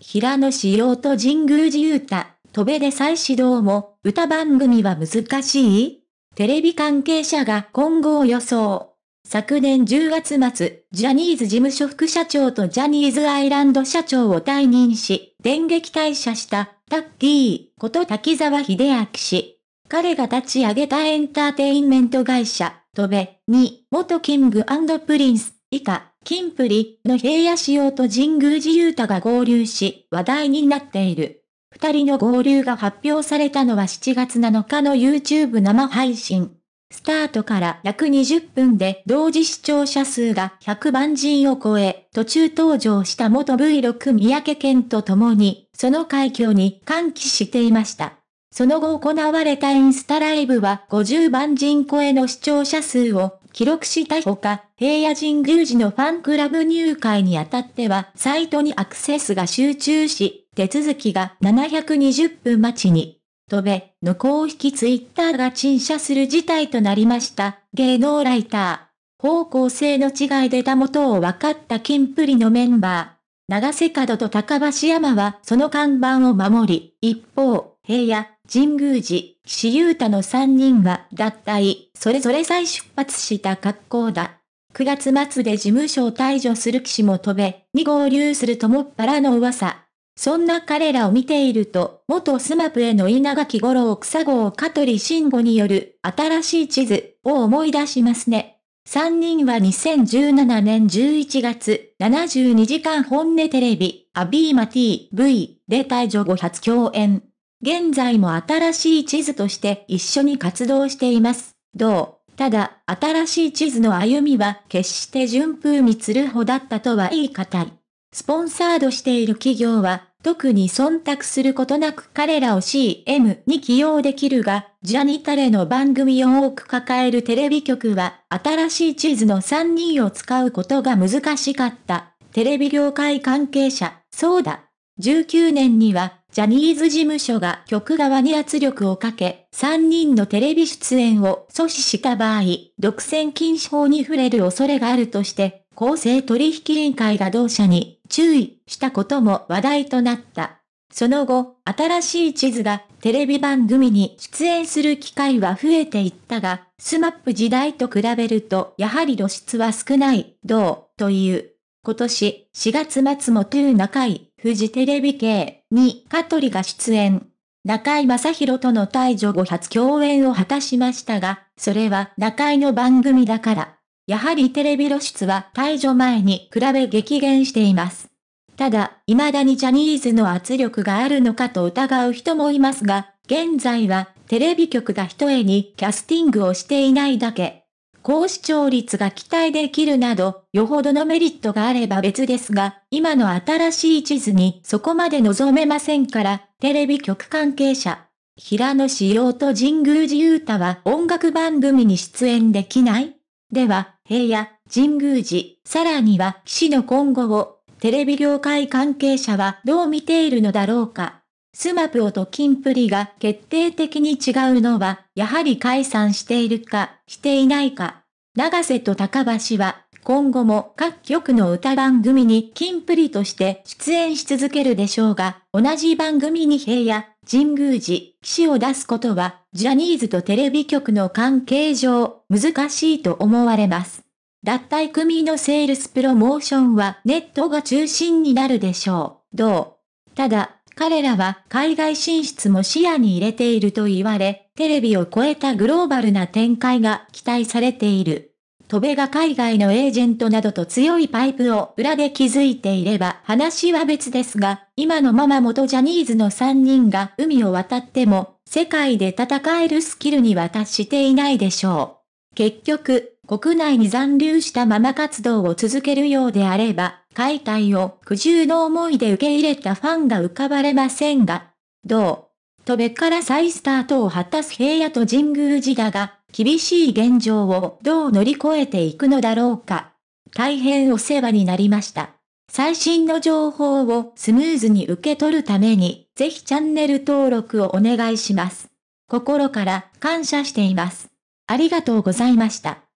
平野紫耀と神宮寺勇太、戸べで再始動も、歌番組は難しいテレビ関係者が今後を予想。昨年10月末、ジャニーズ事務所副社長とジャニーズアイランド社長を退任し、電撃退社したタッキーこと滝沢秀明氏。彼が立ち上げたエンターテインメント会社、トべ、に、元キングプリンス、以下、金プリの平野仕様と神宮寺勇太が合流し、話題になっている。二人の合流が発表されたのは7月7日の YouTube 生配信。スタートから約20分で同時視聴者数が100万人を超え、途中登場した元 V6 三宅健と共に、その快挙に歓喜していました。その後行われたインスタライブは50万人超えの視聴者数を記録したほか、平野神宮寺のファンクラブ入会にあたっては、サイトにアクセスが集中し、手続きが720分待ちに。とべ、の公式ツイッターが陳謝する事態となりました、芸能ライター。方向性の違いでたもとを分かった金プリのメンバー。長瀬角と高橋山はその看板を守り、一方、平野、神宮寺、岸優太の3人は脱退、それぞれ再出発した格好だ。9月末で事務所を退場する騎士も飛べ、に合流するともっぱらの噂。そんな彼らを見ていると、元スマップへの稲垣五郎草郷香取慎吾による新しい地図を思い出しますね。3人は2017年11月72時間本音テレビ、アビーマ TV で退場後初共演。現在も新しい地図として一緒に活動しています。どうただ、新しい地図の歩みは決して順風につるほだったとは言い難い。スポンサードしている企業は、特に忖度することなく彼らを CM に起用できるが、ジャニタレの番組を多く抱えるテレビ局は、新しい地図の3人を使うことが難しかった。テレビ業界関係者、そうだ。19年には、ジャニーズ事務所が局側に圧力をかけ、3人のテレビ出演を阻止した場合、独占禁止法に触れる恐れがあるとして、公正取引委員会が同社に注意したことも話題となった。その後、新しい地図がテレビ番組に出演する機会は増えていったが、スマップ時代と比べるとやはり露出は少ない、どう、という。今年4月末もトゥー中。フジテレビ系に香取が出演。中井正宏との退場後初共演を果たしましたが、それは中井の番組だから。やはりテレビ露出は退場前に比べ激減しています。ただ、未だにジャニーズの圧力があるのかと疑う人もいますが、現在はテレビ局が一重にキャスティングをしていないだけ。高視聴率が期待できるなど、よほどのメリットがあれば別ですが、今の新しい地図にそこまで望めませんから、テレビ局関係者。平野志陽と神宮寺勇太は音楽番組に出演できないでは、平野、神宮寺、さらには騎士の今後を、テレビ業界関係者はどう見ているのだろうか。スマプオとキンプリが決定的に違うのは、やはり解散しているか、していないか。長瀬と高橋は、今後も各局の歌番組にキンプリとして出演し続けるでしょうが、同じ番組に平野、神宮寺、騎士を出すことは、ジャニーズとテレビ局の関係上、難しいと思われます。脱退組のセールスプロモーションはネットが中心になるでしょう。どうただ、彼らは海外進出も視野に入れていると言われ、テレビを超えたグローバルな展開が期待されている。戸部が海外のエージェントなどと強いパイプを裏で築いていれば話は別ですが、今のまま元ジャニーズの3人が海を渡っても、世界で戦えるスキルには達していないでしょう。結局、国内に残留したまま活動を続けるようであれば、解体を苦渋の思いで受け入れたファンが浮かばれませんが、どうとべから再スタートを果たす平野と神宮寺だが、厳しい現状をどう乗り越えていくのだろうか。大変お世話になりました。最新の情報をスムーズに受け取るために、ぜひチャンネル登録をお願いします。心から感謝しています。ありがとうございました。